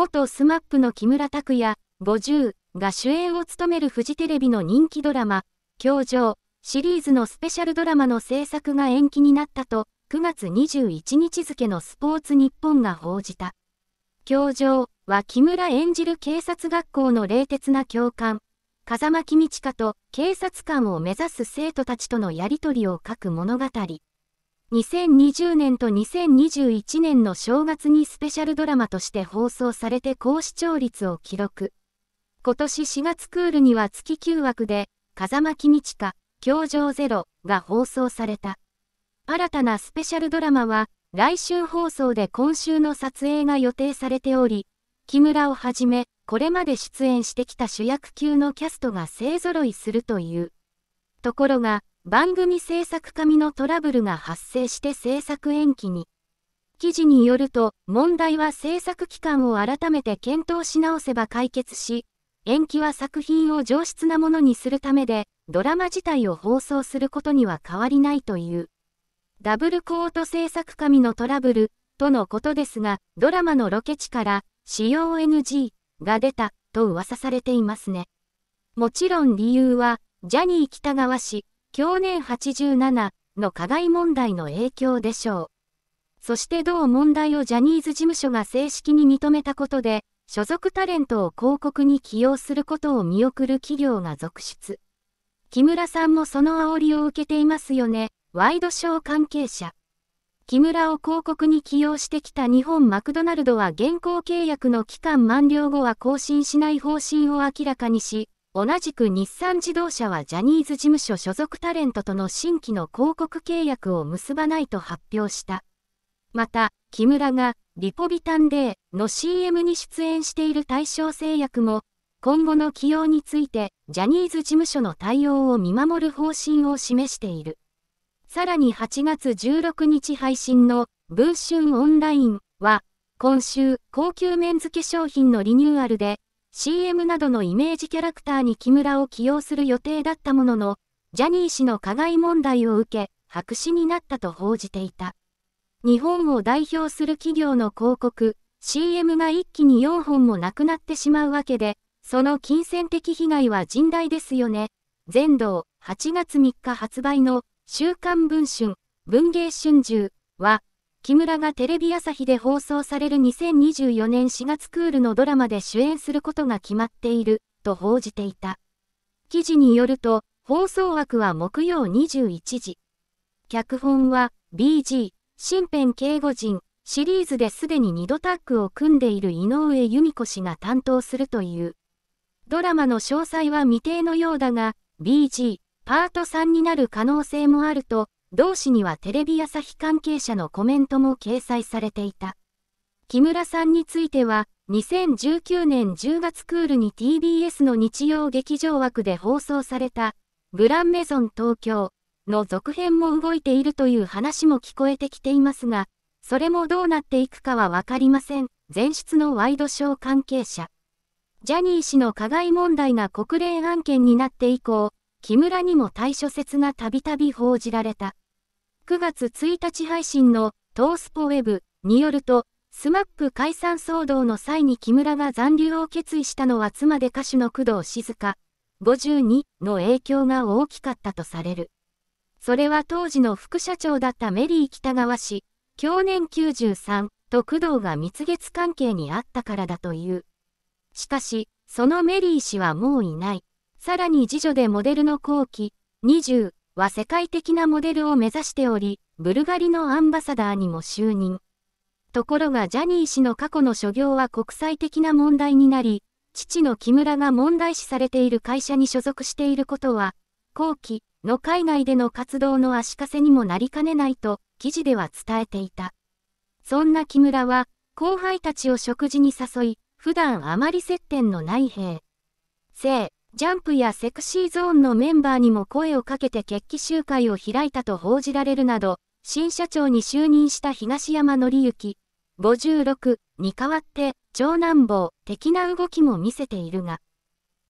元 smap の木村拓哉、50が主演を務めるフジテレビの人気ドラマ、教場シリーズのスペシャルドラマの制作が延期になったと、9月21日付のスポーツ日本が報じた。教場は木村演じる警察学校の冷徹な教官、風間公親と警察官を目指す生徒たちとのやりとりを書く物語。2020年と2021年の正月にスペシャルドラマとして放送されて高視聴率を記録。今年4月クールには月9枠で、風間公親、教場ゼロが放送された。新たなスペシャルドラマは、来週放送で今週の撮影が予定されており、木村をはじめ、これまで出演してきた主役級のキャストが勢ぞろいするという。ところが、番組制作紙のトラブルが発生して制作延期に。記事によると、問題は制作期間を改めて検討し直せば解決し、延期は作品を上質なものにするためで、ドラマ自体を放送することには変わりないという。ダブルコート制作紙のトラブル、とのことですが、ドラマのロケ地から、使用 NG が出た、と噂されていますね。もちろん理由は、ジャニー喜多川氏、享年87の加害問題の影響でしょう。そして同問題をジャニーズ事務所が正式に認めたことで、所属タレントを広告に起用することを見送る企業が続出。木村さんもその煽りを受けていますよね、ワイドショー関係者。木村を広告に起用してきた日本マクドナルドは現行契約の期間満了後は更新しない方針を明らかにし、同じく日産自動車はジャニーズ事務所所属タレントとの新規の広告契約を結ばないと発表した。また、木村がリポビタンデーの CM に出演している対象製薬も、今後の起用についてジャニーズ事務所の対応を見守る方針を示している。さらに8月16日配信の文春オンラインは、今週、高級メンズ化粧品のリニューアルで、CM などのイメージキャラクターに木村を起用する予定だったものの、ジャニー氏の加害問題を受け、白紙になったと報じていた。日本を代表する企業の広告、CM が一気に4本もなくなってしまうわけで、その金銭的被害は甚大ですよね。全道8月3日発売の週刊文春、文芸春秋は、木村がテレビ朝日で放送される2024年4月クールのドラマで主演することが決まっている、と報じていた。記事によると、放送枠は木曜21時。脚本は、BG、新編警護人、シリーズですでに2度タッグを組んでいる井上由美子氏が担当するという。ドラマの詳細は未定のようだが、BG、パート3になる可能性もあると、同誌にはテレビ朝日関係者のコメントも掲載されていた。木村さんについては、2019年10月クールに TBS の日曜劇場枠で放送された、グランメゾン東京の続編も動いているという話も聞こえてきていますが、それもどうなっていくかはわかりません。前出のワイドショー関係者。ジャニー氏の加害問題が国連案件になって以降、木村にも対処説がたびたび報じられた。9月1日配信のトースポウェブによると、スマップ解散騒動の際に木村が残留を決意したのは妻で歌手の工藤静香、52の影響が大きかったとされる。それは当時の副社長だったメリー北川氏、去年93と工藤が蜜月関係にあったからだという。しかし、そのメリー氏はもういない。さらに次女でモデルの後期20は世界的なモデルを目指しており、ブルガリのアンバサダーにも就任。ところがジャニー氏の過去の所業は国際的な問題になり、父の木村が問題視されている会社に所属していることは、後期の海外での活動の足かせにもなりかねないと、記事では伝えていた。そんな木村は、後輩たちを食事に誘い、普段あまり接点のない兵。生。ジャンプやセクシーゾーンのメンバーにも声をかけて決起集会を開いたと報じられるなど、新社長に就任した東山紀之、56に代わって、長男坊的な動きも見せているが、